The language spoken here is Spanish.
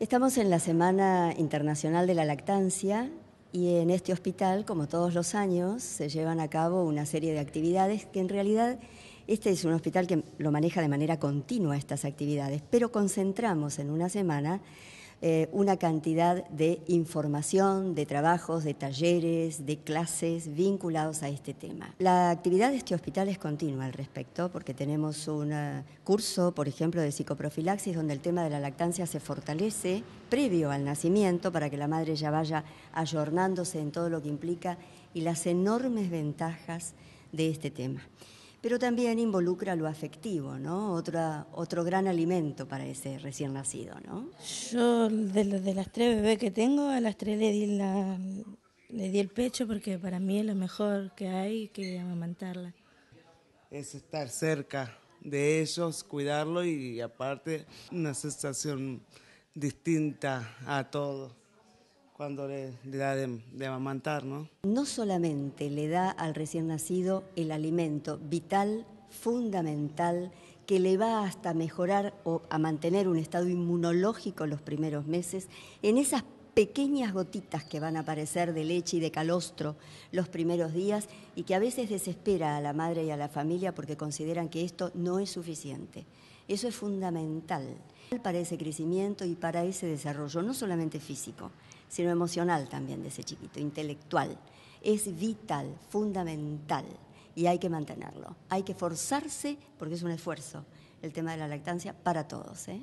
Estamos en la Semana Internacional de la Lactancia y en este hospital, como todos los años, se llevan a cabo una serie de actividades que en realidad este es un hospital que lo maneja de manera continua estas actividades, pero concentramos en una semana eh, una cantidad de información, de trabajos, de talleres, de clases vinculados a este tema. La actividad de este hospital es continua al respecto porque tenemos un eh, curso, por ejemplo, de psicoprofilaxis donde el tema de la lactancia se fortalece previo al nacimiento para que la madre ya vaya ayornándose en todo lo que implica y las enormes ventajas de este tema pero también involucra lo afectivo, ¿no? Otra, otro gran alimento para ese recién nacido, ¿no? Yo de, las tres bebés que tengo, a las tres le di, di el pecho porque para mí es lo mejor que hay que amamantarla. Es estar cerca de ellos, cuidarlo y aparte una sensación distinta a todo cuando le, da de, amamantar, ¿no? No solamente le da al recién nacido el alimento vital, fundamental, que le va hasta mejorar o a mantener un estado inmunológico los primeros meses, en esas pequeñas gotitas que van a aparecer de leche y de calostro los primeros días y que a veces desespera a la madre y a la familia porque consideran que esto no es suficiente. Eso es fundamental para ese crecimiento y para ese desarrollo, no solamente físico, sino emocional también de ese chiquito, intelectual. Es vital, fundamental y hay que mantenerlo. Hay que forzarse porque es un esfuerzo el tema de la lactancia para todos. ¿eh?